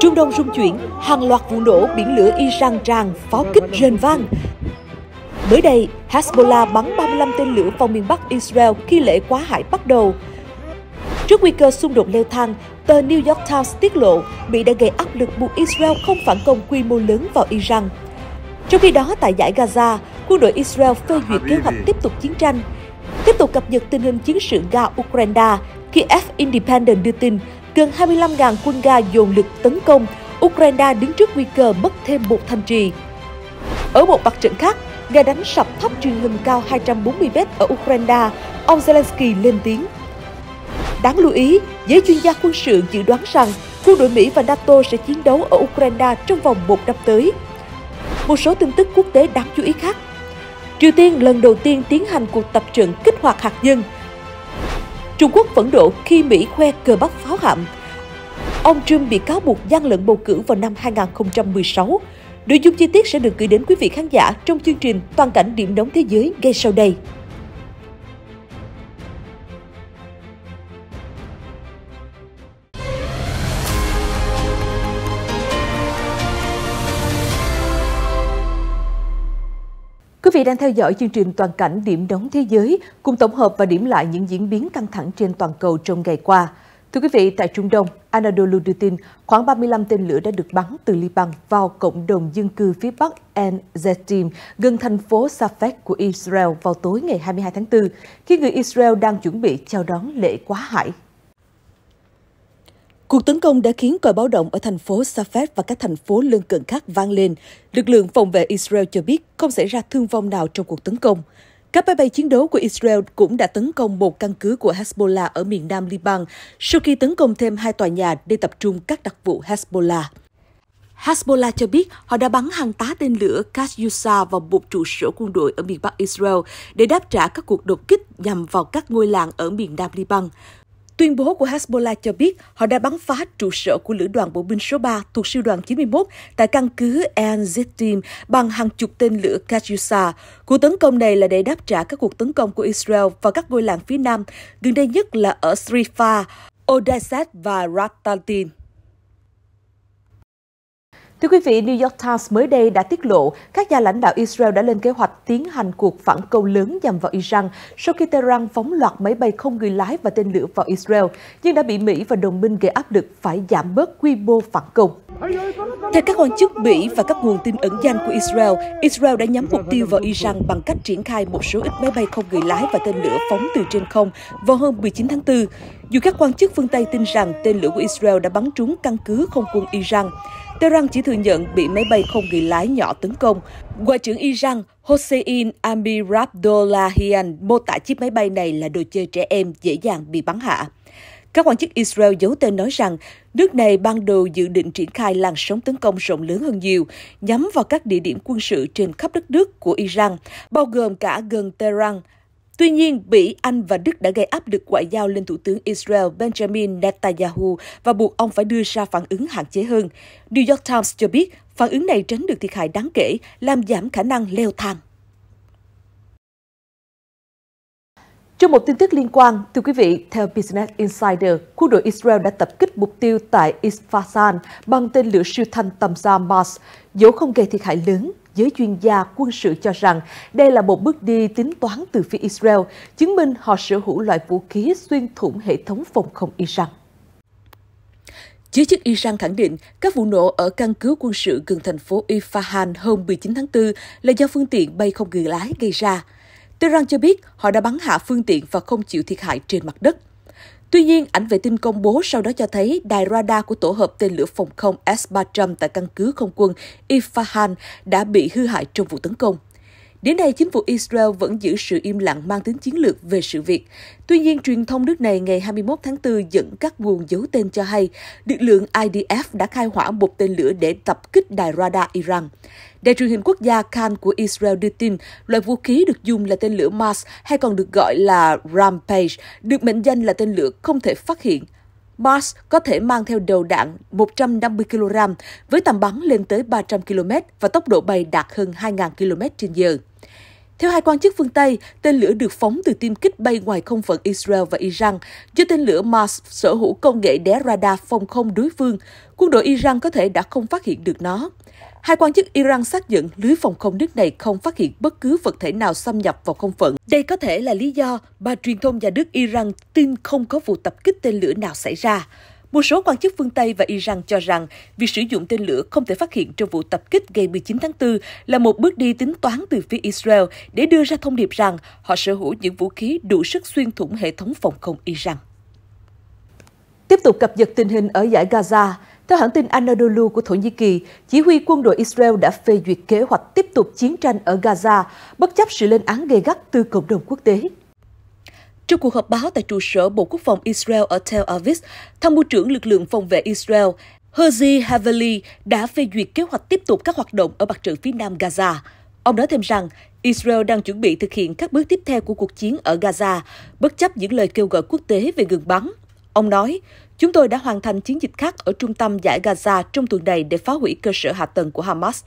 Trung Đông rung chuyển, hàng loạt vụ nổ biển lửa Iran tràn, pháo kích rền vang. Mới đây, Hezbollah bắn 35 tên lửa vào miền Bắc Israel khi lễ quá hải bắt đầu. Trước nguy cơ xung đột leo thang, tờ New York Times tiết lộ Mỹ đã gây áp lực buộc Israel không phản công quy mô lớn vào Iran. Trong khi đó, tại giải Gaza, quân đội Israel phê duyệt kế hoạch tiếp tục chiến tranh, tiếp tục cập nhật tình hình chiến sự Ga-Ukraine khi F Independent đưa tin gần 25.000 quân Nga dồn lực tấn công, Ukraine đứng trước nguy cơ mất thêm một thành trì. Ở một mặt trận khác, nghe đánh sập tháp truyền hình cao 240 mét ở Ukraine, ông Zelensky lên tiếng. Đáng lưu ý, giới chuyên gia quân sự dự đoán rằng quân đội Mỹ và NATO sẽ chiến đấu ở Ukraine trong vòng một năm tới. Một số tin tức quốc tế đáng chú ý khác. Triều Tiên lần đầu tiên tiến hành cuộc tập trận kích hoạt hạt nhân. Trung Quốc phẫn độ khi Mỹ khoe cờ bắt pháo hạm. Ông Trump bị cáo buộc gian lận bầu cử vào năm 2016. Nội dung chi tiết sẽ được gửi đến quý vị khán giả trong chương trình Toàn cảnh điểm nóng thế giới ngay sau đây. Quý vị đang theo dõi chương trình Toàn cảnh điểm nóng thế giới cùng tổng hợp và điểm lại những diễn biến căng thẳng trên toàn cầu trong ngày qua. Thưa quý vị, tại Trung Đông, Anadolu đưa tin khoảng 35 tên lửa đã được bắn từ Liban vào cộng đồng dân cư phía Bắc En Zetim gần thành phố Safed của Israel vào tối ngày 22 tháng 4, khi người Israel đang chuẩn bị chào đón lễ quá hải. Cuộc tấn công đã khiến còi báo động ở thành phố Safed và các thành phố lân cận khác vang lên. Lực lượng phòng vệ Israel cho biết không xảy ra thương vong nào trong cuộc tấn công. Các máy bay chiến đấu của Israel cũng đã tấn công một căn cứ của Hezbollah ở miền nam Liban sau khi tấn công thêm hai tòa nhà để tập trung các đặc vụ Hezbollah. Hezbollah cho biết họ đã bắn hàng tá tên lửa Kasyusa vào một trụ sở quân đội ở miền Bắc Israel để đáp trả các cuộc đột kích nhằm vào các ngôi làng ở miền Nam Liban. Tuyên bố của Hezbollah cho biết họ đã bắn phá trụ sở của lữ đoàn bộ binh số 3 thuộc sư đoàn 91 tại căn cứ El Zittim bằng hàng chục tên lửa Katyusha. Cuộc tấn công này là để đáp trả các cuộc tấn công của Israel vào các ngôi làng phía nam, gần đây nhất là ở Srifa, Odessa và Ratatin. Thưa quý vị, New York Times mới đây đã tiết lộ các nhà lãnh đạo Israel đã lên kế hoạch tiến hành cuộc phản công lớn nhằm vào Iran sau khi Tehran phóng loạt máy bay không người lái và tên lửa vào Israel, nhưng đã bị Mỹ và đồng minh gây áp lực phải giảm bớt quy mô phản công. Theo các quan chức Mỹ và các nguồn tin ẩn danh của Israel, Israel đã nhắm mục tiêu vào Iran bằng cách triển khai một số ít máy bay không người lái và tên lửa phóng từ trên không vào hôm 19 tháng 4, dù các quan chức phương Tây tin rằng tên lửa của Israel đã bắn trúng căn cứ không quân Iran. Tehran chỉ thừa nhận bị máy bay không người lái nhỏ tấn công. Ngoại trưởng Iran Hossein Amir Abdollahian mô tả chiếc máy bay này là đồ chơi trẻ em dễ dàng bị bắn hạ. Các quan chức Israel giấu tên nói rằng nước này ban đầu dự định triển khai làn sóng tấn công rộng lớn hơn nhiều, nhắm vào các địa điểm quân sự trên khắp đất nước của Iran, bao gồm cả gần Tehran, Tuy nhiên, Mỹ, Anh và Đức đã gây áp lực ngoại giao lên Thủ tướng Israel Benjamin Netanyahu và buộc ông phải đưa ra phản ứng hạn chế hơn. New York Times cho biết, phản ứng này tránh được thiệt hại đáng kể, làm giảm khả năng leo thang. Trong một tin tức liên quan, thưa quý vị, theo Business Insider, quân đội Israel đã tập kích mục tiêu tại Isfahan bằng tên lửa siêu thanh tầm xa Mars, dẫu không gây thiệt hại lớn. Giới chuyên gia quân sự cho rằng đây là một bước đi tính toán từ phía Israel, chứng minh họ sở hữu loại vũ khí xuyên thủng hệ thống phòng không Iran. Giới chức Iran khẳng định các vụ nổ ở căn cứ quân sự gần thành phố Isfahan hôm 19 tháng 4 là do phương tiện bay không người lái gây ra. Tehran cho biết họ đã bắn hạ phương tiện và không chịu thiệt hại trên mặt đất. Tuy nhiên, ảnh vệ tinh công bố sau đó cho thấy đài radar của tổ hợp tên lửa phòng không S-300 tại căn cứ không quân Ifahan đã bị hư hại trong vụ tấn công. Đến nay, chính phủ Israel vẫn giữ sự im lặng mang tính chiến lược về sự việc. Tuy nhiên, truyền thông nước này ngày 21 tháng 4 dẫn các nguồn giấu tên cho hay, lực lượng IDF đã khai hỏa một tên lửa để tập kích đài radar Iran. Đài truyền hình quốc gia Khan của Israel đưa tin, loại vũ khí được dùng là tên lửa Mars hay còn được gọi là Rampage, được mệnh danh là tên lửa không thể phát hiện. Mars có thể mang theo đầu đạn 150 kg với tầm bắn lên tới 300 km và tốc độ bay đạt hơn 2.000 km h theo hai quan chức phương Tây, tên lửa được phóng từ tiêm kích bay ngoài không phận Israel và Iran, do tên lửa Mars sở hữu công nghệ đé radar phòng không đối phương. Quân đội Iran có thể đã không phát hiện được nó. Hai quan chức Iran xác nhận lưới phòng không nước này không phát hiện bất cứ vật thể nào xâm nhập vào không phận. Đây có thể là lý do bà truyền thông nhà nước Iran tin không có vụ tập kích tên lửa nào xảy ra. Một số quan chức phương Tây và Iran cho rằng việc sử dụng tên lửa không thể phát hiện trong vụ tập kích ngày 19 tháng 4 là một bước đi tính toán từ phía Israel để đưa ra thông điệp rằng họ sở hữu những vũ khí đủ sức xuyên thủng hệ thống phòng không Iran. Tiếp tục cập nhật tình hình ở giải Gaza, theo hãng tin Anadolu của Thổ Nhĩ Kỳ, chỉ huy quân đội Israel đã phê duyệt kế hoạch tiếp tục chiến tranh ở Gaza, bất chấp sự lên án gay gắt từ cộng đồng quốc tế. Trong cuộc họp báo tại trụ sở Bộ Quốc phòng Israel ở Tel Aviv, Tham mưu trưởng lực lượng phòng vệ Israel Herzi Haveli đã phê duyệt kế hoạch tiếp tục các hoạt động ở mặt trận phía nam Gaza. Ông nói thêm rằng, Israel đang chuẩn bị thực hiện các bước tiếp theo của cuộc chiến ở Gaza, bất chấp những lời kêu gọi quốc tế về ngừng bắn. Ông nói, Chúng tôi đã hoàn thành chiến dịch khác ở trung tâm giải Gaza trong tuần này để phá hủy cơ sở hạ tầng của Hamas.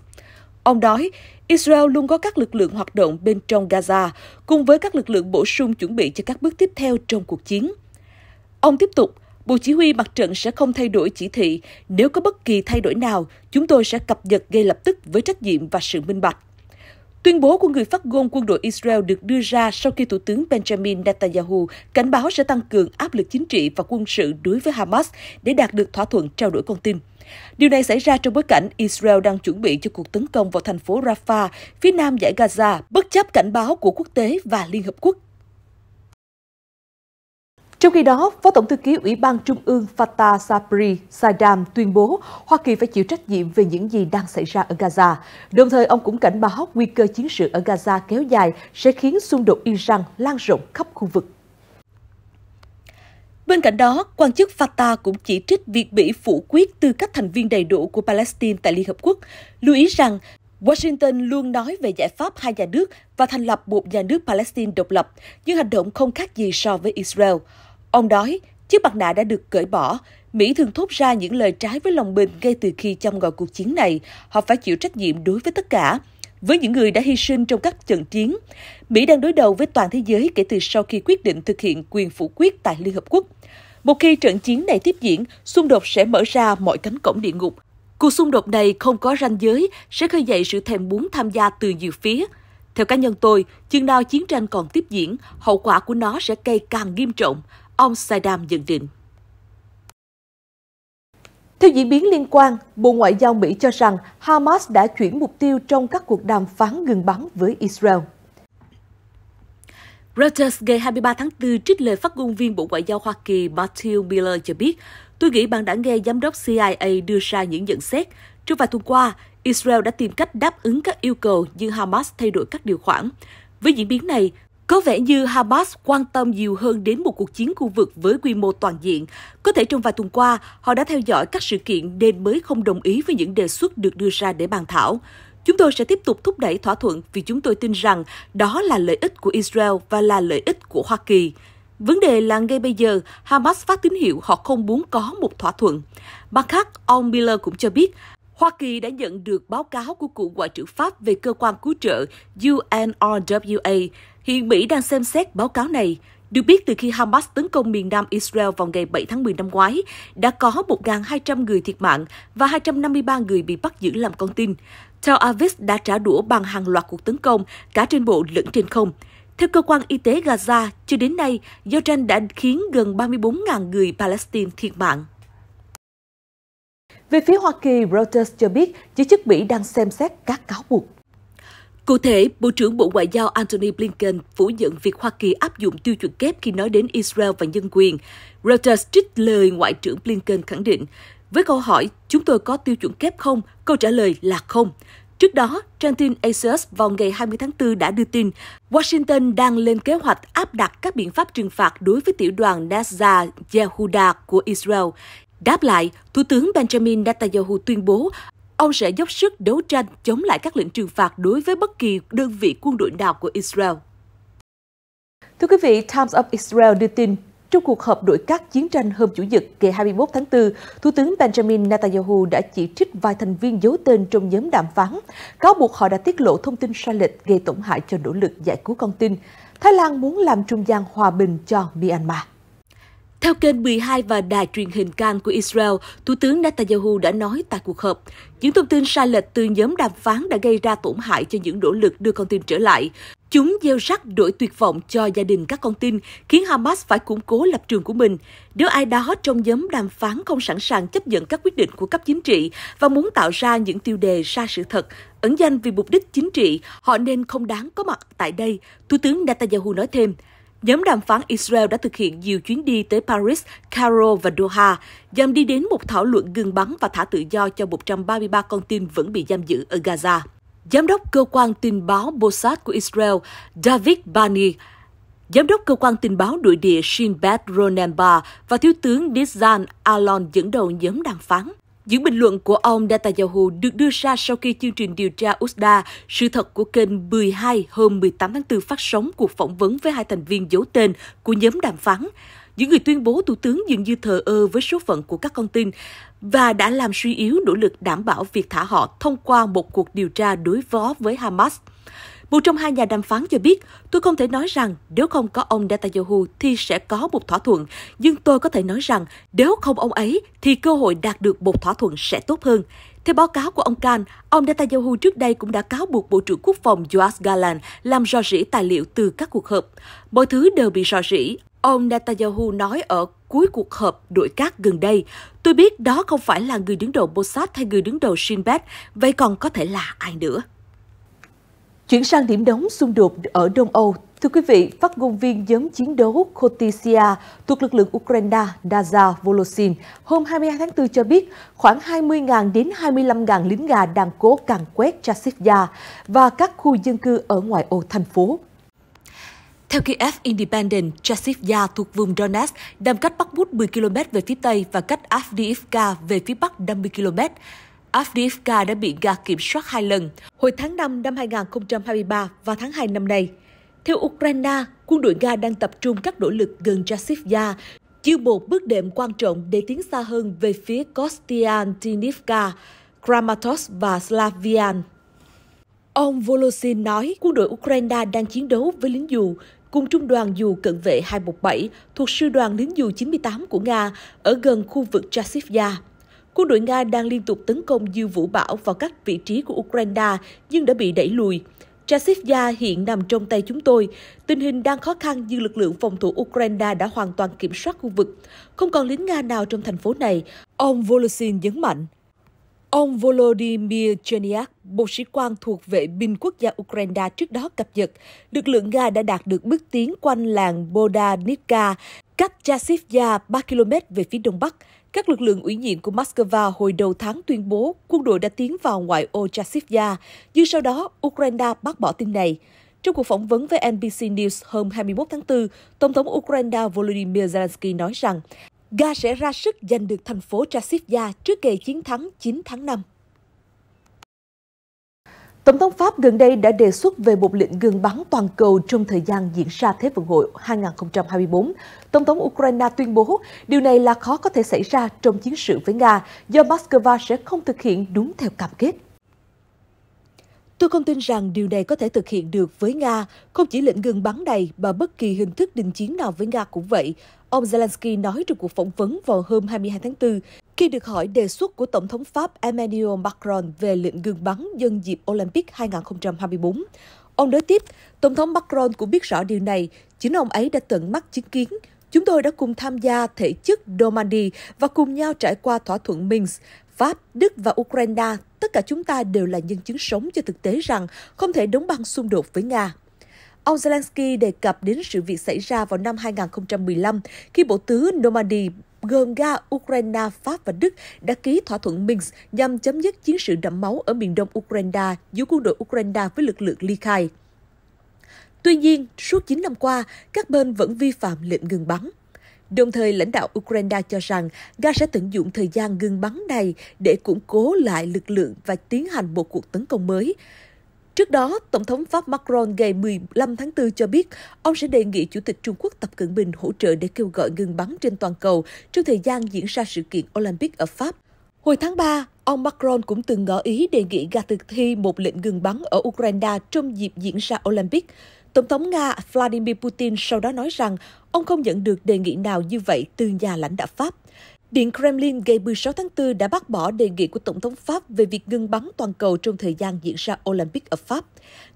Ông nói, Israel luôn có các lực lượng hoạt động bên trong Gaza, cùng với các lực lượng bổ sung chuẩn bị cho các bước tiếp theo trong cuộc chiến. Ông tiếp tục, Bộ Chỉ huy Mặt trận sẽ không thay đổi chỉ thị. Nếu có bất kỳ thay đổi nào, chúng tôi sẽ cập nhật ngay lập tức với trách nhiệm và sự minh bạch. Tuyên bố của người phát ngôn quân đội Israel được đưa ra sau khi Thủ tướng Benjamin Netanyahu cảnh báo sẽ tăng cường áp lực chính trị và quân sự đối với Hamas để đạt được thỏa thuận trao đổi con tin. Điều này xảy ra trong bối cảnh Israel đang chuẩn bị cho cuộc tấn công vào thành phố Rafah, phía nam giải Gaza, bất chấp cảnh báo của quốc tế và Liên Hợp Quốc trong khi đó, Phó Tổng thư ký Ủy ban Trung ương Fatah Sabri Saddam tuyên bố Hoa Kỳ phải chịu trách nhiệm về những gì đang xảy ra ở Gaza. Đồng thời, ông cũng cảnh báo nguy cơ chiến sự ở Gaza kéo dài sẽ khiến xung đột Iran lan rộng khắp khu vực. Bên cạnh đó, quan chức Fatah cũng chỉ trích việc Mỹ phủ quyết tư cách thành viên đầy đủ của Palestine tại Liên Hợp Quốc, lưu ý rằng Washington luôn nói về giải pháp hai nhà nước và thành lập một nhà nước Palestine độc lập, nhưng hành động không khác gì so với Israel. Ông nói, chiếc mặt nạ đã được cởi bỏ, Mỹ thường thốt ra những lời trái với lòng mình ngay từ khi trong ngọn cuộc chiến này, họ phải chịu trách nhiệm đối với tất cả. Với những người đã hy sinh trong các trận chiến, Mỹ đang đối đầu với toàn thế giới kể từ sau khi quyết định thực hiện quyền phủ quyết tại Liên Hợp Quốc. Một khi trận chiến này tiếp diễn, xung đột sẽ mở ra mọi cánh cổng địa ngục. Cuộc xung đột này không có ranh giới, sẽ khơi dậy sự thèm muốn tham gia từ nhiều phía. Theo cá nhân tôi, chừng nào chiến tranh còn tiếp diễn, hậu quả của nó sẽ gây càng nghiêm trọng, Ông Saidam nhận định. Theo diễn biến liên quan, Bộ Ngoại giao Mỹ cho rằng Hamas đã chuyển mục tiêu trong các cuộc đàm phán ngừng bắn với Israel. Reuters ngày 23 tháng 4 trích lời phát ngôn viên Bộ Ngoại giao Hoa Kỳ Matthew Miller cho biết, tôi nghĩ bạn đã nghe giám đốc CIA đưa ra những nhận xét. Trong vài tuần qua, Israel đã tìm cách đáp ứng các yêu cầu như Hamas thay đổi các điều khoản. Với diễn biến này, có vẻ như Hamas quan tâm nhiều hơn đến một cuộc chiến khu vực với quy mô toàn diện. Có thể trong vài tuần qua, họ đã theo dõi các sự kiện nên mới không đồng ý với những đề xuất được đưa ra để bàn thảo. Chúng tôi sẽ tiếp tục thúc đẩy thỏa thuận vì chúng tôi tin rằng đó là lợi ích của Israel và là lợi ích của Hoa Kỳ. Vấn đề là ngay bây giờ, Hamas phát tín hiệu họ không muốn có một thỏa thuận. Mặt khác, ông Miller cũng cho biết, Hoa Kỳ đã nhận được báo cáo của cựu Ngoại trưởng Pháp về cơ quan cứu trợ UNRWA Hiện Mỹ đang xem xét báo cáo này. Được biết từ khi Hamas tấn công miền Nam Israel vào ngày 7 tháng 10 năm ngoái, đã có 1.200 người thiệt mạng và 253 người bị bắt giữ làm con tin. Tel Aviv đã trả đũa bằng hàng loạt cuộc tấn công, cả trên bộ lẫn trên không. Theo cơ quan y tế Gaza, cho đến nay, giao tranh đã khiến gần 34.000 người Palestine thiệt mạng. Về phía Hoa Kỳ, Reuters cho biết giới chức Mỹ đang xem xét các cáo buộc Cụ thể, Bộ trưởng Bộ Ngoại giao Antony Blinken phủ nhận việc Hoa Kỳ áp dụng tiêu chuẩn kép khi nói đến Israel và nhân quyền. Reuters trích lời Ngoại trưởng Blinken khẳng định, với câu hỏi chúng tôi có tiêu chuẩn kép không, câu trả lời là không. Trước đó, trang tin Asus vào ngày 20 tháng 4 đã đưa tin Washington đang lên kế hoạch áp đặt các biện pháp trừng phạt đối với tiểu đoàn Nazar Yehuda của Israel. Đáp lại, Thủ tướng Benjamin Netanyahu tuyên bố Ông sẽ dốc sức đấu tranh chống lại các lệnh trừng phạt đối với bất kỳ đơn vị quân đội nào của Israel. Thưa quý vị, Times of Israel đưa tin, trong cuộc họp đội các chiến tranh hôm Chủ nhật ngày 21 tháng 4, Thủ tướng Benjamin Netanyahu đã chỉ trích vài thành viên giấu tên trong nhóm đàm phán, cáo buộc họ đã tiết lộ thông tin sai lệch gây tổn hại cho nỗ lực giải cứu con tin. Thái Lan muốn làm trung gian hòa bình cho Myanmar. Theo kênh 12 và đài truyền hình Can của Israel, Thủ tướng Netanyahu đã nói tại cuộc họp, những thông tin sai lệch từ nhóm đàm phán đã gây ra tổn hại cho những nỗ lực đưa con tin trở lại. Chúng gieo rắc đổi tuyệt vọng cho gia đình các con tin, khiến Hamas phải củng cố lập trường của mình. Nếu ai đó trong nhóm đàm phán không sẵn sàng chấp nhận các quyết định của cấp chính trị và muốn tạo ra những tiêu đề xa sự thật, ẩn danh vì mục đích chính trị, họ nên không đáng có mặt tại đây, Thủ tướng Netanyahu nói thêm. Nhóm đàm phán Israel đã thực hiện nhiều chuyến đi tới Paris, Cairo và Doha, nhằm đi đến một thảo luận ngừng bắn và thả tự do cho 133 con tin vẫn bị giam giữ ở Gaza. Giám đốc cơ quan tin báo Mossad của Israel David Bani, Giám đốc cơ quan tình báo nội địa Shin Bet Ronenba và Thiếu tướng Dizan Alon dẫn đầu nhóm đàm phán. Những bình luận của ông Netanyahu được đưa ra sau khi chương trình điều tra USDA, sự thật của kênh 12 hôm 18 tháng 4 phát sóng cuộc phỏng vấn với hai thành viên giấu tên của nhóm đàm phán. Những người tuyên bố thủ tướng dường như thờ ơ với số phận của các con tin và đã làm suy yếu nỗ lực đảm bảo việc thả họ thông qua một cuộc điều tra đối phó với Hamas. Một trong hai nhà đàm phán cho biết, tôi không thể nói rằng nếu không có ông Netanyahu thì sẽ có một thỏa thuận, nhưng tôi có thể nói rằng nếu không ông ấy thì cơ hội đạt được một thỏa thuận sẽ tốt hơn. Theo báo cáo của ông Khan, ông Netanyahu trước đây cũng đã cáo buộc Bộ trưởng Quốc phòng Joas Galan làm rò rỉ tài liệu từ các cuộc họp. Mọi thứ đều bị rò rỉ. Ông Netanyahu nói ở cuối cuộc họp nội các gần đây, tôi biết đó không phải là người đứng đầu Mossad hay người đứng đầu Shin Bet, vậy còn có thể là ai nữa. Chuyển sang điểm đóng xung đột ở Đông Âu, thưa quý vị, phát ngôn viên nhóm chiến đấu Khotisia thuộc lực lượng Ukraine Daza Volosin hôm 22 tháng 4 cho biết khoảng 20.000 đến 25.000 lính Nga đang cố càn quét Chasivya và các khu dân cư ở ngoài ô thành phố. Theo Kiev Independent, Chasivya thuộc vùng Donetsk nằm cách Bắc Bút 10 km về phía Tây và cách Avdiivka về phía Bắc 50 km. Avdiivka đã bị Nga kiểm soát hai lần, hồi tháng 5 năm 2023 và tháng 2 năm nay. Theo Ukraine, quân đội Nga đang tập trung các nỗ lực gần Jasivya, chiêu một bước đệm quan trọng để tiến xa hơn về phía Kostiantynivka, Kramatorsk và Slavian. Ông Volosin nói quân đội Ukraine đang chiến đấu với lính dù cùng trung đoàn dù cận vệ 217 thuộc sư đoàn lính dù 98 của Nga ở gần khu vực Chasivya. Quân đội Nga đang liên tục tấn công dư vũ bão vào các vị trí của Ukraine nhưng đã bị đẩy lùi. Chasivya hiện nằm trong tay chúng tôi. Tình hình đang khó khăn nhưng lực lượng phòng thủ Ukraine đã hoàn toàn kiểm soát khu vực. Không còn lính Nga nào trong thành phố này, ông Voloshin nhấn mạnh. Ông Volodymyr Chernyak, Bộ sĩ quan thuộc vệ binh quốc gia Ukraine trước đó cập nhật, lực lượng Nga đã đạt được bước tiến quanh làng Bodanivka, cách Chasivya 3 km về phía đông bắc. Các lực lượng ủy nhiệm của Moscow hồi đầu tháng tuyên bố quân đội đã tiến vào ngoại ô chasiv nhưng sau đó Ukraine bác bỏ tin này. Trong cuộc phỏng vấn với NBC News hôm 21 tháng 4, Tổng thống Ukraine Volodymyr Zelensky nói rằng Nga sẽ ra sức giành được thành phố chasiv trước kỳ chiến thắng 9 tháng 5. Tổng thống Pháp gần đây đã đề xuất về một lệnh ngừng bắn toàn cầu trong thời gian diễn ra Thế vận hội 2024. Tổng thống Ukraine tuyên bố điều này là khó có thể xảy ra trong chiến sự với Nga do Moscow sẽ không thực hiện đúng theo cam kết. Tôi không tin rằng điều này có thể thực hiện được với Nga, không chỉ lệnh ngừng bắn này mà bất kỳ hình thức đình chiến nào với Nga cũng vậy, ông Zelensky nói trong cuộc phỏng vấn vào hôm 22 tháng 4 khi được hỏi đề xuất của Tổng thống Pháp Emmanuel Macron về lệnh ngừng bắn dân dịp Olympic 2024, ông nói tiếp, Tổng thống Macron cũng biết rõ điều này, chính ông ấy đã tận mắt chứng kiến. Chúng tôi đã cùng tham gia thể chức Normandy và cùng nhau trải qua thỏa thuận Minsk. Pháp, Đức và Ukraine, tất cả chúng ta đều là nhân chứng sống cho thực tế rằng không thể đóng băng xung đột với Nga. Ông Zelensky đề cập đến sự việc xảy ra vào năm 2015 khi bộ tứ Normandy gồm ga Ukraine, Pháp và Đức đã ký thỏa thuận Minsk nhằm chấm dứt chiến sự đẫm máu ở miền đông Ukraine giữa quân đội Ukraine với lực lượng ly khai. Tuy nhiên, suốt 9 năm qua, các bên vẫn vi phạm lệnh ngừng bắn. Đồng thời, lãnh đạo Ukraine cho rằng Nga sẽ tận dụng thời gian ngừng bắn này để củng cố lại lực lượng và tiến hành một cuộc tấn công mới. Trước đó, Tổng thống Pháp Macron ngày 15 tháng 4 cho biết ông sẽ đề nghị Chủ tịch Trung Quốc Tập Cận Bình hỗ trợ để kêu gọi ngừng bắn trên toàn cầu trong thời gian diễn ra sự kiện Olympic ở Pháp. Hồi tháng 3, ông Macron cũng từng ngỏ ý đề nghị gạt thực thi một lệnh ngừng bắn ở Ukraine trong dịp diễn ra Olympic. Tổng thống Nga Vladimir Putin sau đó nói rằng ông không nhận được đề nghị nào như vậy từ nhà lãnh đạo Pháp. Điện Kremlin ngày 16 tháng 4 đã bác bỏ đề nghị của Tổng thống Pháp về việc ngừng bắn toàn cầu trong thời gian diễn ra Olympic ở Pháp.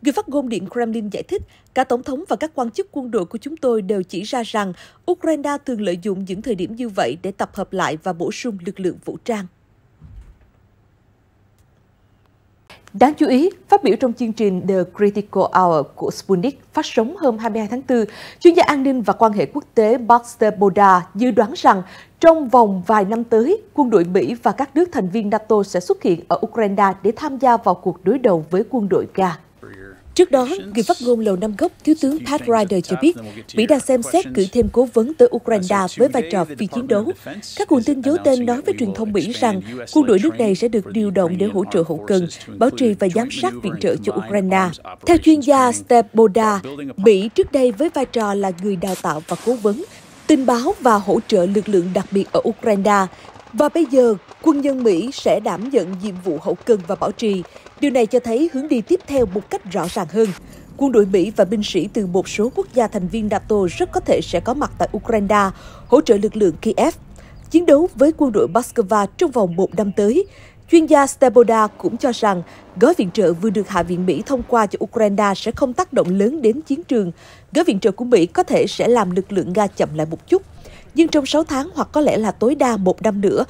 Người phát ngôn Điện Kremlin giải thích, cả Tổng thống và các quan chức quân đội của chúng tôi đều chỉ ra rằng Ukraine thường lợi dụng những thời điểm như vậy để tập hợp lại và bổ sung lực lượng vũ trang. Đáng chú ý, phát biểu trong chương trình The Critical Hour của Sputnik phát sóng hôm 22 tháng 4, chuyên gia an ninh và quan hệ quốc tế Baxter Boda dự đoán rằng trong vòng vài năm tới, quân đội Mỹ và các nước thành viên NATO sẽ xuất hiện ở Ukraine để tham gia vào cuộc đối đầu với quân đội Nga. Trước đó, người phát ngôn Lầu Năm Góc, Thiếu tướng Pat Ryder cho biết, Mỹ đang xem xét cử thêm cố vấn tới Ukraine với vai trò phi chiến đấu. Các nguồn tin giấu tên nói với truyền thông Mỹ rằng quân đội nước này sẽ được điều động để hỗ trợ hậu cần, bảo trì và giám sát viện trợ cho Ukraine. Theo chuyên gia Steve Boda, Mỹ trước đây với vai trò là người đào tạo và cố vấn, tin báo và hỗ trợ lực lượng đặc biệt ở Ukraine. Và bây giờ, quân nhân Mỹ sẽ đảm nhận nhiệm vụ hậu cần và bảo trì. Điều này cho thấy hướng đi tiếp theo một cách rõ ràng hơn. Quân đội Mỹ và binh sĩ từ một số quốc gia thành viên NATO rất có thể sẽ có mặt tại Ukraine, hỗ trợ lực lượng Kiev chiến đấu với quân đội Moscow trong vòng một năm tới. Chuyên gia Steboda cũng cho rằng gói viện trợ vừa được Hạ viện Mỹ thông qua cho Ukraine sẽ không tác động lớn đến chiến trường. Gói viện trợ của Mỹ có thể sẽ làm lực lượng Nga chậm lại một chút. Nhưng trong 6 tháng hoặc có lẽ là tối đa một năm nữa,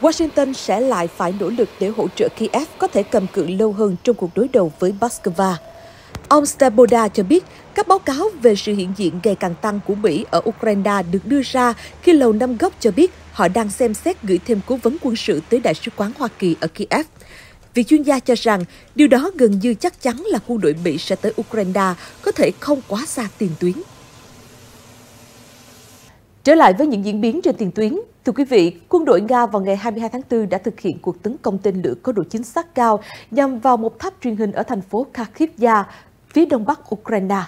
Washington sẽ lại phải nỗ lực để hỗ trợ Kiev có thể cầm cự lâu hơn trong cuộc đối đầu với Moscow. Ông Steboda cho biết, các báo cáo về sự hiện diện ngày càng tăng của Mỹ ở Ukraine được đưa ra khi Lầu Năm Góc cho biết họ đang xem xét gửi thêm cố vấn quân sự tới Đại sứ quán Hoa Kỳ ở Kiev. Vị chuyên gia cho rằng điều đó gần như chắc chắn là quân đội Mỹ sẽ tới Ukraine, có thể không quá xa tiền tuyến. Trở lại với những diễn biến trên tiền tuyến, thưa quý vị, quân đội Nga vào ngày 22 tháng 4 đã thực hiện cuộc tấn công tên lửa có độ chính xác cao nhằm vào một tháp truyền hình ở thành phố Kharkivya, phía đông bắc Ukraine.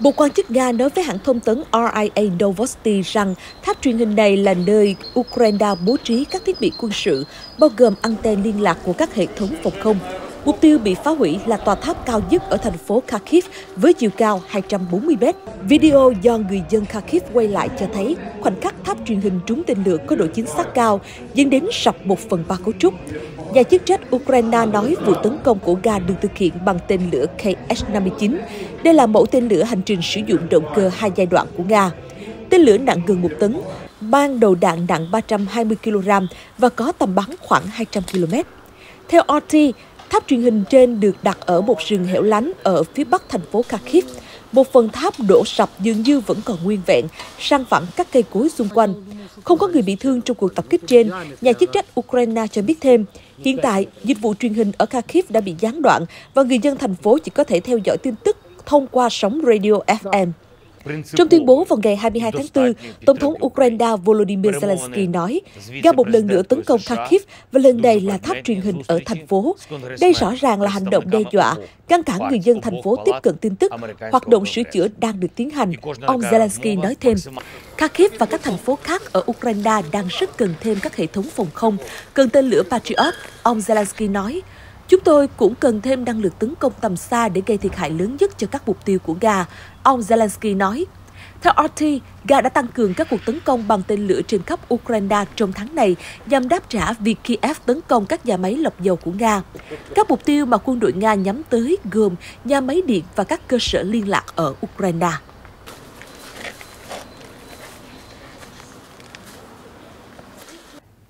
Bộ quan chức Nga nói với hãng thông tấn RIA Novosti rằng tháp truyền hình này là nơi Ukraine bố trí các thiết bị quân sự, bao gồm anten liên lạc của các hệ thống phòng không. Mục tiêu bị phá hủy là tòa tháp cao nhất ở thành phố Kharkiv với chiều cao 240 mét. Video do người dân Kharkiv quay lại cho thấy khoảnh khắc tháp truyền hình trúng tên lửa có độ chính xác cao, dẫn đến sập một phần ba cấu trúc. Nhà chức trách Ukraine nói vụ tấn công của Nga được thực hiện bằng tên lửa KS-59. Đây là mẫu tên lửa hành trình sử dụng động cơ hai giai đoạn của Nga. Tên lửa nặng gần một tấn, mang đầu đạn nặng 320 kg và có tầm bắn khoảng 200 km. Theo RT, Tháp truyền hình trên được đặt ở một rừng hẻo lánh ở phía bắc thành phố Kharkiv. Một phần tháp đổ sập dường như vẫn còn nguyên vẹn, sang phẳng các cây cối xung quanh. Không có người bị thương trong cuộc tập kích trên, nhà chức trách Ukraine cho biết thêm. Hiện tại, dịch vụ truyền hình ở Kharkiv đã bị gián đoạn và người dân thành phố chỉ có thể theo dõi tin tức thông qua sóng radio FM. Trong tuyên bố vào ngày 22 tháng 4, Tổng thống Ukraine Volodymyr Zelensky nói, Nga một lần nữa tấn công Kharkiv và lần này là tháp truyền hình ở thành phố. Đây rõ ràng là hành động đe dọa, ngăn cản người dân thành phố tiếp cận tin tức, hoạt động sửa chữa đang được tiến hành, ông Zelensky nói thêm. Kharkiv và các thành phố khác ở Ukraine đang rất cần thêm các hệ thống phòng không, cần tên lửa Patriot, ông Zelensky nói. Chúng tôi cũng cần thêm năng lực tấn công tầm xa để gây thiệt hại lớn nhất cho các mục tiêu của Nga, ông Zelensky nói. Theo RT, Nga đã tăng cường các cuộc tấn công bằng tên lửa trên khắp Ukraine trong tháng này nhằm đáp trả việc Kiev tấn công các nhà máy lọc dầu của Nga. Các mục tiêu mà quân đội Nga nhắm tới gồm nhà máy điện và các cơ sở liên lạc ở Ukraine.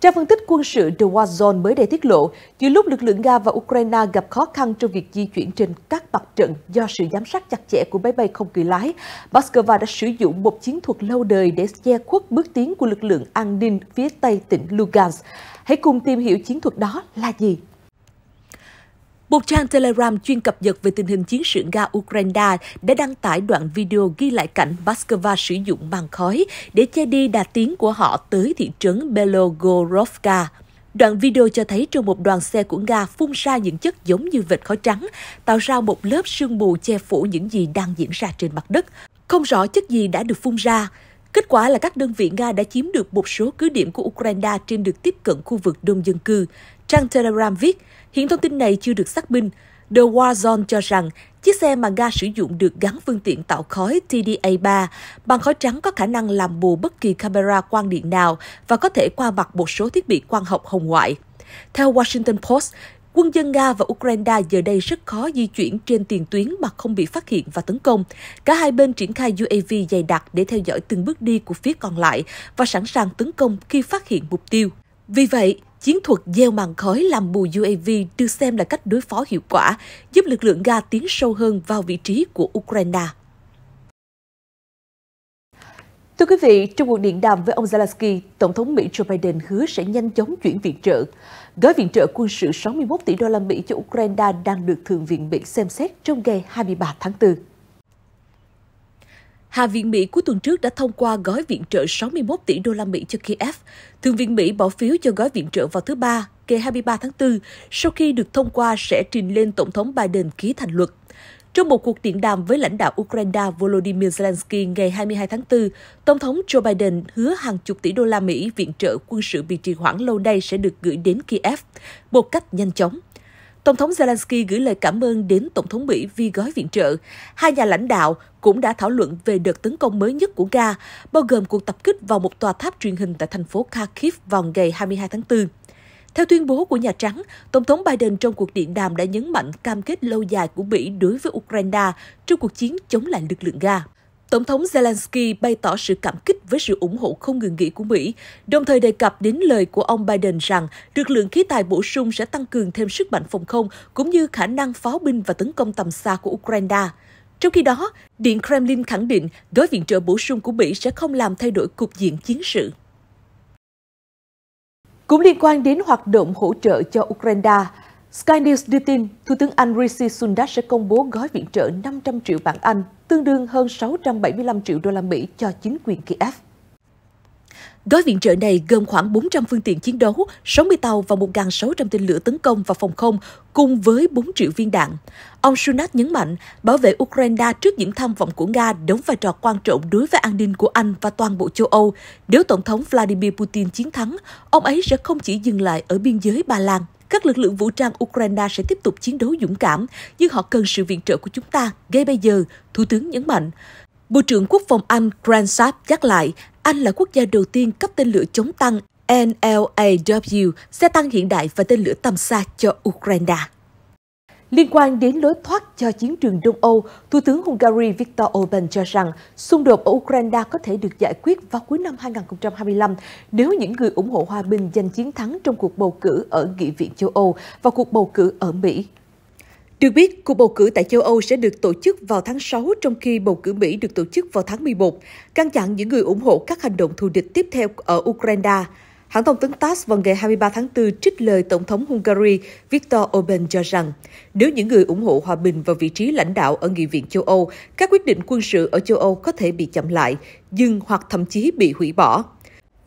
Trang phân tích quân sự The War Zone mới đây tiết lộ, giữa lúc lực lượng Nga và Ukraine gặp khó khăn trong việc di chuyển trên các mặt trận do sự giám sát chặt chẽ của máy bay không người lái, Moscow đã sử dụng một chiến thuật lâu đời để che khuất bước tiến của lực lượng an ninh phía tây tỉnh Lugansk. Hãy cùng tìm hiểu chiến thuật đó là gì. Một trang Telegram chuyên cập nhật về tình hình chiến sự Nga-Ukraine đã đăng tải đoạn video ghi lại cảnh Moscow sử dụng màn khói để che đi đà tiến của họ tới thị trấn Belogorovka. Đoạn video cho thấy trong một đoàn xe của Nga phun ra những chất giống như vệt khói trắng, tạo ra một lớp sương mù che phủ những gì đang diễn ra trên mặt đất. Không rõ chất gì đã được phun ra. Kết quả là các đơn vị Nga đã chiếm được một số cứ điểm của Ukraine trên được tiếp cận khu vực đông dân cư. Trang Telegram viết, Hiện thông tin này chưa được xác minh. The Warzone cho rằng chiếc xe mà Nga sử dụng được gắn phương tiện tạo khói TDA3 bằng khói trắng có khả năng làm mù bất kỳ camera quang điện nào và có thể qua mặt một số thiết bị quang học hồng ngoại. Theo Washington Post, quân dân Nga và Ukraine giờ đây rất khó di chuyển trên tiền tuyến mà không bị phát hiện và tấn công. Cả hai bên triển khai UAV dày đặc để theo dõi từng bước đi của phía còn lại và sẵn sàng tấn công khi phát hiện mục tiêu. Vì vậy, Chiến thuật gieo màn khói làm bù UAV được xem là cách đối phó hiệu quả, giúp lực lượng Nga tiến sâu hơn vào vị trí của Ukraine. Thưa quý vị, trong cuộc điện đàm với ông Zelensky, Tổng thống Mỹ Joe Biden hứa sẽ nhanh chóng chuyển viện trợ. Gói viện trợ quân sự 61 tỷ đô la Mỹ cho Ukraine đang được Thượng viện Mỹ xem xét trong ngày 23 tháng 4. Hạ viện Mỹ cuối tuần trước đã thông qua gói viện trợ 61 tỷ đô la Mỹ cho Kiev. Thượng viện Mỹ bỏ phiếu cho gói viện trợ vào thứ Ba, ngày 23 tháng 4, sau khi được thông qua sẽ trình lên Tổng thống Biden ký thành luật. Trong một cuộc điện đàm với lãnh đạo Ukraine Volodymyr Zelensky ngày 22 tháng 4, Tổng thống Joe Biden hứa hàng chục tỷ đô la Mỹ viện trợ quân sự bị trì hoãn lâu nay sẽ được gửi đến Kiev một cách nhanh chóng. Tổng thống Zelensky gửi lời cảm ơn đến Tổng thống Mỹ vì gói viện trợ. Hai nhà lãnh đạo cũng đã thảo luận về đợt tấn công mới nhất của Nga, bao gồm cuộc tập kích vào một tòa tháp truyền hình tại thành phố Kharkiv vào ngày 22 tháng 4. Theo tuyên bố của Nhà Trắng, Tổng thống Biden trong cuộc điện đàm đã nhấn mạnh cam kết lâu dài của Mỹ đối với Ukraine trong cuộc chiến chống lại lực lượng Nga. Tổng thống Zelensky bày tỏ sự cảm kích với sự ủng hộ không ngừng nghỉ của Mỹ, đồng thời đề cập đến lời của ông Biden rằng lực lượng khí tài bổ sung sẽ tăng cường thêm sức mạnh phòng không cũng như khả năng pháo binh và tấn công tầm xa của Ukraine. Trong khi đó, Điện Kremlin khẳng định gói viện trợ bổ sung của Mỹ sẽ không làm thay đổi cục diện chiến sự. Cũng liên quan đến hoạt động hỗ trợ cho Ukraine, Sky News đưa tin, Thủ tướng Anh Rishi Sunak sẽ công bố gói viện trợ 500 triệu bảng Anh, tương đương hơn 675 triệu đô la Mỹ cho chính quyền Kiev. Gói viện trợ này gồm khoảng 400 phương tiện chiến đấu, 60 tàu và 1.600 tên lửa tấn công và phòng không, cùng với 4 triệu viên đạn. Ông Sunak nhấn mạnh, bảo vệ Ukraine trước những tham vọng của Nga đóng vai trò quan trọng đối với an ninh của Anh và toàn bộ châu Âu. Nếu Tổng thống Vladimir Putin chiến thắng, ông ấy sẽ không chỉ dừng lại ở biên giới Ba Lan. Các lực lượng vũ trang Ukraine sẽ tiếp tục chiến đấu dũng cảm, nhưng họ cần sự viện trợ của chúng ta ngay bây giờ, Thủ tướng nhấn mạnh. Bộ trưởng Quốc phòng Anh Grant Saab nhắc lại, Anh là quốc gia đầu tiên cấp tên lửa chống tăng NLAW, xe tăng hiện đại và tên lửa tầm xa cho Ukraine. Liên quan đến lối thoát cho chiến trường Đông Âu, Thủ tướng Hungary Viktor Orbán cho rằng xung đột ở Ukraine có thể được giải quyết vào cuối năm 2025 nếu những người ủng hộ hòa bình giành chiến thắng trong cuộc bầu cử ở Nghị viện châu Âu và cuộc bầu cử ở Mỹ. Được biết, cuộc bầu cử tại châu Âu sẽ được tổ chức vào tháng 6 trong khi bầu cử Mỹ được tổ chức vào tháng 11, ngăn chặn những người ủng hộ các hành động thù địch tiếp theo ở Ukraine. Hãng thông tấn TASS vào ngày 23 tháng 4 trích lời Tổng thống Hungary Viktor Orbán cho rằng, nếu những người ủng hộ hòa bình vào vị trí lãnh đạo ở Nghị viện châu Âu, các quyết định quân sự ở châu Âu có thể bị chậm lại, dừng hoặc thậm chí bị hủy bỏ.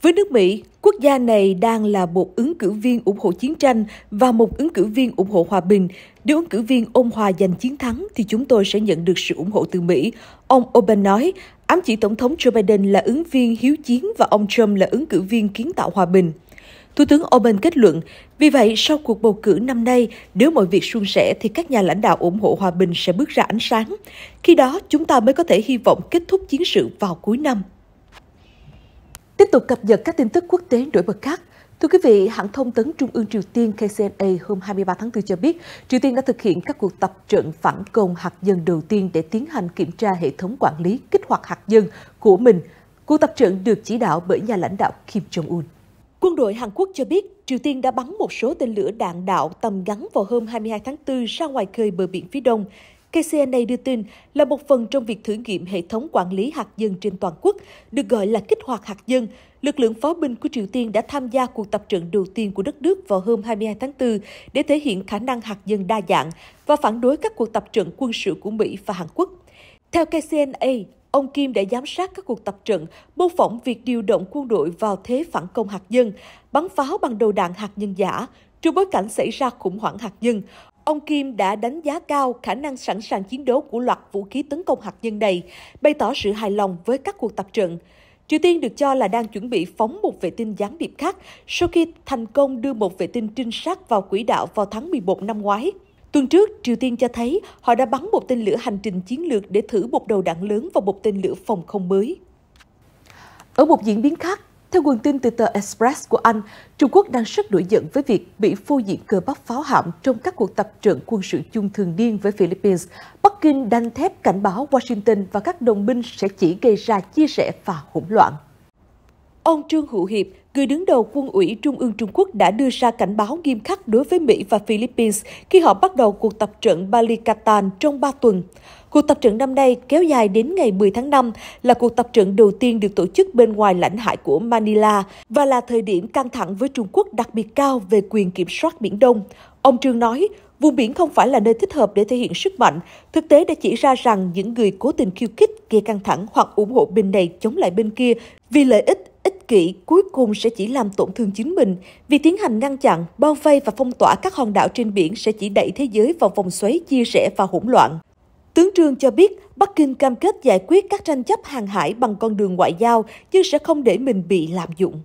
Với nước Mỹ, quốc gia này đang là một ứng cử viên ủng hộ chiến tranh và một ứng cử viên ủng hộ hòa bình. Nếu ứng cử viên ôn hòa giành chiến thắng thì chúng tôi sẽ nhận được sự ủng hộ từ Mỹ. Ông Orbán nói, ám chỉ Tổng thống Joe Biden là ứng viên hiếu chiến và ông Trump là ứng cử viên kiến tạo hòa bình. Thủ tướng Orbán kết luận, vì vậy sau cuộc bầu cử năm nay, nếu mọi việc suôn sẻ thì các nhà lãnh đạo ủng hộ hòa bình sẽ bước ra ánh sáng. Khi đó, chúng ta mới có thể hy vọng kết thúc chiến sự vào cuối năm. Tiếp tục cập nhật các tin tức quốc tế nổi bật khác – Thưa quý vị, hãng thông tấn Trung ương Triều Tiên KCNA hôm 23 tháng 4 cho biết, Triều Tiên đã thực hiện các cuộc tập trận phản công hạt nhân đầu tiên để tiến hành kiểm tra hệ thống quản lý kích hoạt hạt nhân của mình. Cuộc tập trận được chỉ đạo bởi nhà lãnh đạo Kim Jong-un. Quân đội Hàn Quốc cho biết, Triều Tiên đã bắn một số tên lửa đạn đạo tầm ngắn vào hôm 22 tháng 4 ra ngoài khơi bờ biển phía đông. KCNA đưa tin là một phần trong việc thử nghiệm hệ thống quản lý hạt nhân trên toàn quốc, được gọi là kích hoạt hạt nhân. Lực lượng pháo binh của Triều Tiên đã tham gia cuộc tập trận đầu tiên của đất nước vào hôm 22 tháng 4 để thể hiện khả năng hạt nhân đa dạng và phản đối các cuộc tập trận quân sự của Mỹ và Hàn Quốc. Theo KCNA, ông Kim đã giám sát các cuộc tập trận, mô phỏng việc điều động quân đội vào thế phản công hạt nhân, bắn pháo bằng đầu đạn hạt nhân giả, trong bối cảnh xảy ra khủng hoảng hạt nhân. Ông Kim đã đánh giá cao khả năng sẵn sàng chiến đấu của loạt vũ khí tấn công hạt nhân này, bày tỏ sự hài lòng với các cuộc tập trận. Triều Tiên được cho là đang chuẩn bị phóng một vệ tinh gián điệp khác sau khi thành công đưa một vệ tinh trinh sát vào quỹ đạo vào tháng 11 năm ngoái. Tuần trước, Triều Tiên cho thấy họ đã bắn một tên lửa hành trình chiến lược để thử một đầu đạn lớn và một tên lửa phòng không mới. Ở một diễn biến khác, theo nguồn tin từ tờ Express của Anh, Trung Quốc đang rất nổi giận với việc bị phô diện cờ bắp pháo hạm trong các cuộc tập trận quân sự chung thường niên với Philippines. Bắc Kinh đanh thép cảnh báo Washington và các đồng minh sẽ chỉ gây ra chia rẽ và hỗn loạn. Ông Trương Hữu Hiệp, người đứng đầu quân ủy Trung ương Trung Quốc đã đưa ra cảnh báo nghiêm khắc đối với Mỹ và Philippines khi họ bắt đầu cuộc tập trận Balikatan trong 3 tuần. Cuộc tập trận năm nay kéo dài đến ngày 10 tháng 5 là cuộc tập trận đầu tiên được tổ chức bên ngoài lãnh hải của Manila và là thời điểm căng thẳng với Trung Quốc đặc biệt cao về quyền kiểm soát Biển Đông. Ông Trương nói, vùng biển không phải là nơi thích hợp để thể hiện sức mạnh. Thực tế đã chỉ ra rằng những người cố tình khiêu khích, gây căng thẳng hoặc ủng hộ bên này chống lại bên kia vì lợi ích ích kỷ cuối cùng sẽ chỉ làm tổn thương chính mình. Vì tiến hành ngăn chặn, bao vây và phong tỏa các hòn đảo trên biển sẽ chỉ đẩy thế giới vào vòng xoáy chia rẽ và hỗn loạn. Tướng Trương cho biết Bắc Kinh cam kết giải quyết các tranh chấp hàng hải bằng con đường ngoại giao, chứ sẽ không để mình bị lạm dụng.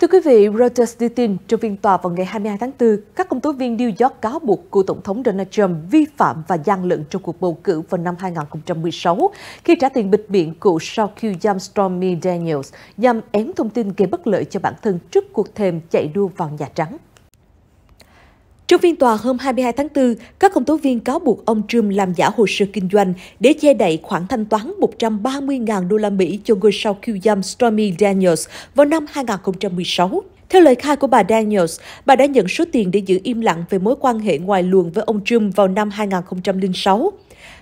Thưa quý vị, Reuters đưa tin trong phiên tòa vào ngày 22 tháng 4, các công tố viên New York cáo buộc cựu Tổng thống Donald Trump vi phạm và gian lận trong cuộc bầu cử vào năm 2016 khi trả tiền bịt miệng cựu sao kiêu giam Stormy Daniels nhằm ém thông tin gây bất lợi cho bản thân trước cuộc thềm chạy đua vào Nhà Trắng. Trong phiên tòa hôm 22 tháng 4, các công tố viên cáo buộc ông Trump làm giả hồ sơ kinh doanh để che đậy khoản thanh toán 130.000 đô la Mỹ cho ngôi sao kiêu dâm Stormy Daniels vào năm 2016. Theo lời khai của bà Daniels, bà đã nhận số tiền để giữ im lặng về mối quan hệ ngoài luồng với ông Trump vào năm 2006.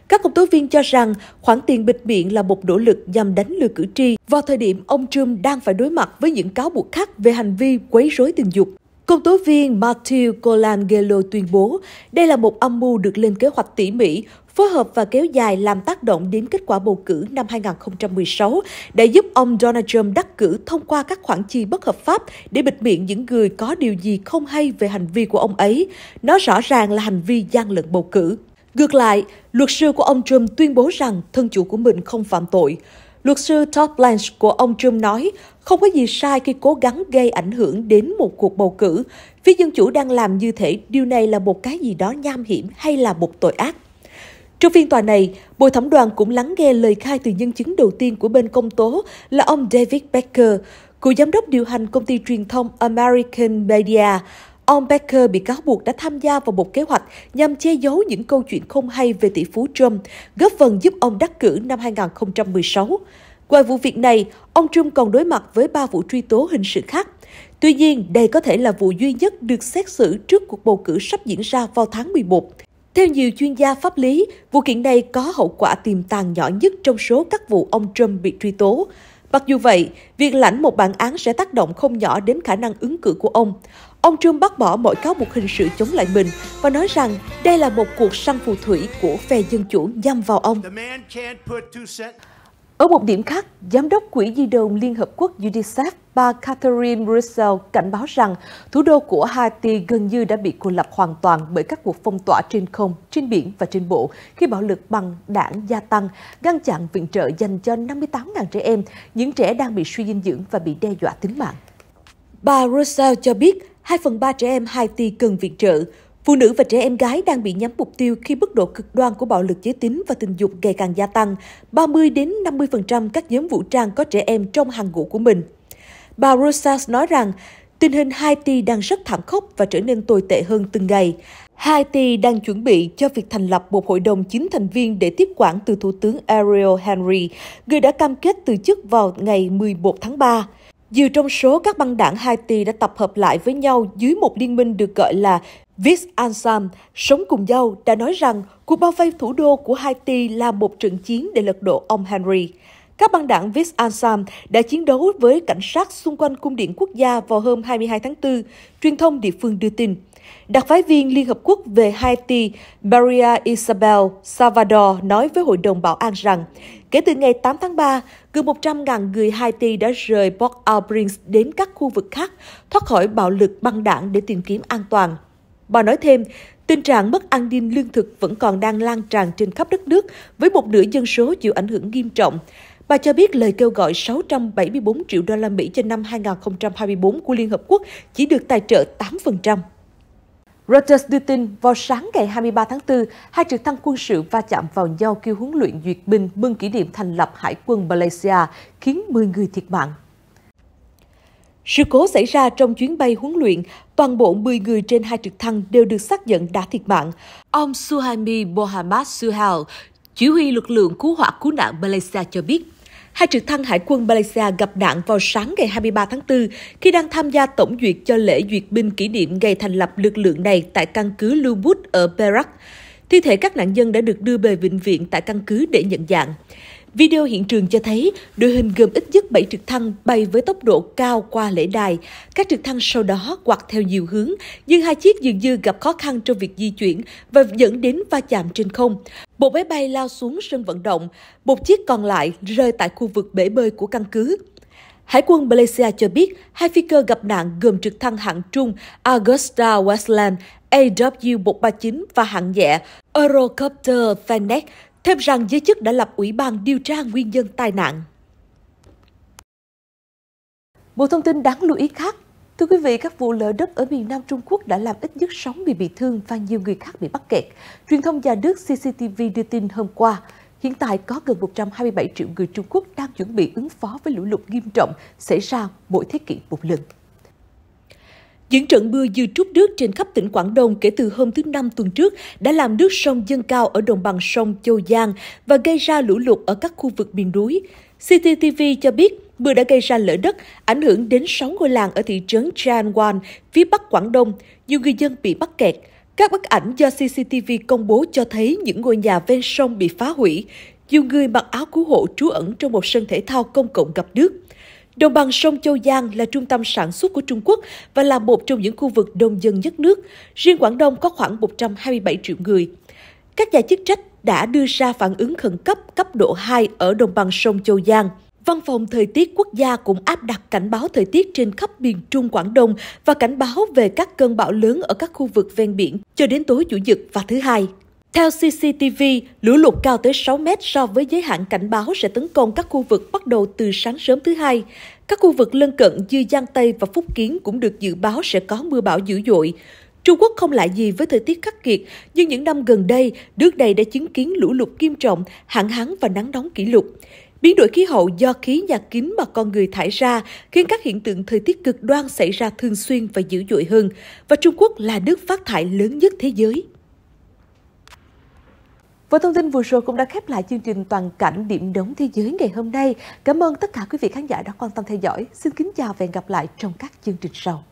Các công tố viên cho rằng khoản tiền bịt miệng là một nỗ lực nhằm đánh lừa cử tri vào thời điểm ông Trump đang phải đối mặt với những cáo buộc khác về hành vi quấy rối tình dục. Công tố viên Matthew Colangelo tuyên bố đây là một âm mưu được lên kế hoạch tỉ mỉ, phối hợp và kéo dài làm tác động đến kết quả bầu cử năm 2016 để giúp ông Donald Trump đắc cử thông qua các khoản chi bất hợp pháp để bịt miệng những người có điều gì không hay về hành vi của ông ấy. Nó rõ ràng là hành vi gian lận bầu cử. Ngược lại, luật sư của ông Trump tuyên bố rằng thân chủ của mình không phạm tội. Luật sư Todd Blanche của ông Trump nói, không có gì sai khi cố gắng gây ảnh hưởng đến một cuộc bầu cử. Phía dân chủ đang làm như thể điều này là một cái gì đó nham hiểm hay là một tội ác. Trong phiên tòa này, bồi thẩm đoàn cũng lắng nghe lời khai từ nhân chứng đầu tiên của bên công tố là ông David Becker, cựu giám đốc điều hành công ty truyền thông American Media, Ông Becker bị cáo buộc đã tham gia vào một kế hoạch nhằm che giấu những câu chuyện không hay về tỷ phú Trump, góp phần giúp ông đắc cử năm 2016. Ngoài vụ việc này, ông Trump còn đối mặt với ba vụ truy tố hình sự khác. Tuy nhiên, đây có thể là vụ duy nhất được xét xử trước cuộc bầu cử sắp diễn ra vào tháng 11. Theo nhiều chuyên gia pháp lý, vụ kiện này có hậu quả tiềm tàng nhỏ nhất trong số các vụ ông Trump bị truy tố. Mặc dù vậy, việc lãnh một bản án sẽ tác động không nhỏ đến khả năng ứng cử của ông. Ông Trump bác bỏ mọi cáo buộc hình sự chống lại mình và nói rằng đây là một cuộc săn phù thủy của phe Dân Chủ nhằm vào ông. Ở một điểm khác, Giám đốc Quỹ Di đồng Liên Hợp Quốc UNICEF, bà Catherine Russell cảnh báo rằng thủ đô của Haiti gần như đã bị cô lập hoàn toàn bởi các cuộc phong tỏa trên không, trên biển và trên bộ khi bạo lực bằng đảng gia tăng, ngăn chặn viện trợ dành cho 58.000 trẻ em, những trẻ đang bị suy dinh dưỡng và bị đe dọa tính mạng. Bà Russell cho biết 2 phần 3 trẻ em Haiti cần viện trợ. Phụ nữ và trẻ em gái đang bị nhắm mục tiêu khi mức độ cực đoan của bạo lực giới tính và tình dục ngày càng gia tăng. 30 đến 50% các nhóm vũ trang có trẻ em trong hàng ngũ của mình. Bà Rosas nói rằng, tình hình Haiti đang rất thảm khốc và trở nên tồi tệ hơn từng ngày. Haiti đang chuẩn bị cho việc thành lập một hội đồng 9 thành viên để tiếp quản từ Thủ tướng Ariel Henry, người đã cam kết từ chức vào ngày 11 tháng 3 dù trong số các băng đảng Haiti đã tập hợp lại với nhau dưới một liên minh được gọi là Vis Ansam, sống cùng nhau, đã nói rằng cuộc bao vây thủ đô của Haiti là một trận chiến để lật đổ ông Henry. Các băng đảng Vis Ansam đã chiến đấu với cảnh sát xung quanh cung điện quốc gia vào hôm 22 tháng 4, truyền thông địa phương đưa tin. Đặc phái viên Liên Hợp Quốc về Haiti Maria Isabel Salvador nói với Hội đồng Bảo an rằng, kể từ ngày 8 tháng 3, cứ 100.000 người Haiti đã rời Port au prince đến các khu vực khác, thoát khỏi bạo lực băng đảng để tìm kiếm an toàn. Bà nói thêm, tình trạng mất an ninh lương thực vẫn còn đang lan tràn trên khắp đất nước với một nửa dân số chịu ảnh hưởng nghiêm trọng. Bà cho biết lời kêu gọi 674 triệu đô la Mỹ cho năm 2024 của Liên Hợp Quốc chỉ được tài trợ 8%. Reuters đưa tin, vào sáng ngày 23 tháng 4, hai trực thăng quân sự va chạm vào nhau khi huấn luyện duyệt binh mừng kỷ niệm thành lập Hải quân Malaysia, khiến 10 người thiệt mạng. Sự cố xảy ra trong chuyến bay huấn luyện, toàn bộ 10 người trên hai trực thăng đều được xác nhận đã thiệt mạng. Ông Suhaimi Mohamad Suhail, chỉ huy lực lượng cứu hỏa cứu nạn Malaysia cho biết, Hai trực thăng Hải quân Malaysia gặp nạn vào sáng ngày 23 tháng 4 khi đang tham gia tổng duyệt cho lễ duyệt binh kỷ niệm ngày thành lập lực lượng này tại căn cứ Lubut ở Perak. Thi thể các nạn nhân đã được đưa về bệnh viện tại căn cứ để nhận dạng. Video hiện trường cho thấy đội hình gồm ít nhất 7 trực thăng bay với tốc độ cao qua lễ đài. Các trực thăng sau đó quạt theo nhiều hướng, nhưng hai chiếc dường như gặp khó khăn trong việc di chuyển và dẫn đến va chạm trên không. Bộ máy bay lao xuống sân vận động, một chiếc còn lại rơi tại khu vực bể bơi của căn cứ. Hải quân Malaysia cho biết hai phi cơ gặp nạn gồm trực thăng hạng trung Augusta Westland AW-139 và hạng nhẹ Eurocopter Fennec Thêm rằng giới chức đã lập ủy ban điều tra nguyên nhân tai nạn. Một thông tin đáng lưu ý khác, Thưa quý vị, các vụ lở đất ở miền Nam Trung Quốc đã làm ít nhất 6 người bị thương và nhiều người khác bị mắc kẹt. Truyền thông nhà nước CCTV đưa tin hôm qua, hiện tại có gần 127 triệu người Trung Quốc đang chuẩn bị ứng phó với lũ lụt nghiêm trọng xảy ra mỗi thế kỷ một lần. Những trận mưa dư trút nước trên khắp tỉnh Quảng Đông kể từ hôm thứ Năm tuần trước đã làm nước sông dâng cao ở đồng bằng sông Châu Giang và gây ra lũ lụt ở các khu vực miền núi. CCTV cho biết mưa đã gây ra lở đất, ảnh hưởng đến 6 ngôi làng ở thị trấn Chanwan, phía bắc Quảng Đông. Nhiều người dân bị mắc kẹt. Các bức ảnh do CCTV công bố cho thấy những ngôi nhà ven sông bị phá hủy. Nhiều người mặc áo cứu hộ trú ẩn trong một sân thể thao công cộng gặp nước. Đồng bằng sông Châu Giang là trung tâm sản xuất của Trung Quốc và là một trong những khu vực đông dân nhất nước. Riêng Quảng Đông có khoảng 127 triệu người. Các nhà chức trách đã đưa ra phản ứng khẩn cấp cấp độ 2 ở đồng bằng sông Châu Giang. Văn phòng Thời tiết Quốc gia cũng áp đặt cảnh báo thời tiết trên khắp miền Trung Quảng Đông và cảnh báo về các cơn bão lớn ở các khu vực ven biển cho đến tối Chủ nhật và thứ Hai. Theo CCTV, lũ lụt cao tới 6 mét so với giới hạn cảnh báo sẽ tấn công các khu vực bắt đầu từ sáng sớm thứ hai. Các khu vực lân cận như Giang Tây và Phúc Kiến cũng được dự báo sẽ có mưa bão dữ dội. Trung Quốc không lại gì với thời tiết khắc nghiệt, nhưng những năm gần đây, nước này đã chứng kiến lũ lụt nghiêm trọng, hạn hán và nắng nóng kỷ lục. Biến đổi khí hậu do khí nhà kính mà con người thải ra khiến các hiện tượng thời tiết cực đoan xảy ra thường xuyên và dữ dội hơn, và Trung Quốc là nước phát thải lớn nhất thế giới. Và thông tin vừa rồi cũng đã khép lại chương trình toàn cảnh điểm đóng thế giới ngày hôm nay. Cảm ơn tất cả quý vị khán giả đã quan tâm theo dõi. Xin kính chào và hẹn gặp lại trong các chương trình sau.